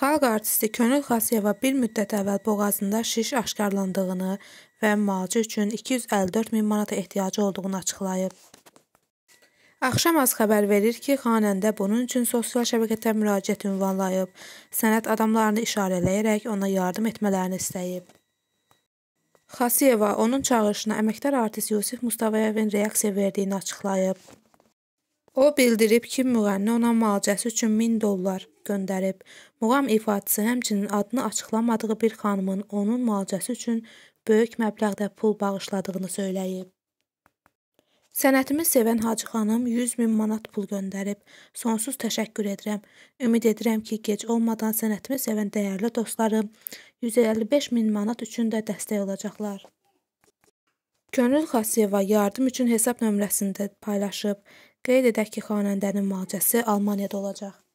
Xalq artisti Könül Xasiyeva bir müddət əvvəl boğazında şiş aşkarlandığını və müalicə üçün 254 min manata ehtiyacı olduğunu açıqlayıb. Axşam az xəbər verir ki, xanəndə bunun üçün sosial şəbəkətə müraciət ünvanlayıb, sənət adamlarını işarələyərək ona yardım etmələrini istəyib. Xasiyeva onun çağırışına əməkdar artist Yusif Mustavayevin reaksiya verdiyini açıqlayıb. O bildirib ki, müğənni ona müalicəsi üçün 1000 dollar, göndərib. Muğam ifadəsi həmçinin adını açıqlamadığı bir xanımın onun müalicəsi üçün böyük məbləğdə pul bağışladığını söyləyib. Sənətimi sevən Hacı xanım 100 min manat pul göndərib. Sonsuz təşəkkür edirəm. Ümid edirəm ki, gec olmadan sənətimi sevən dəyərli dostlarım 155 min manat üçün də dəstək olacaqlar. Könül Xasiyeva yardım üçün hesab nömrəsində paylaşıb. Qeyd edək ki, xanəndənin müalicəsi Almaniyada olacaq.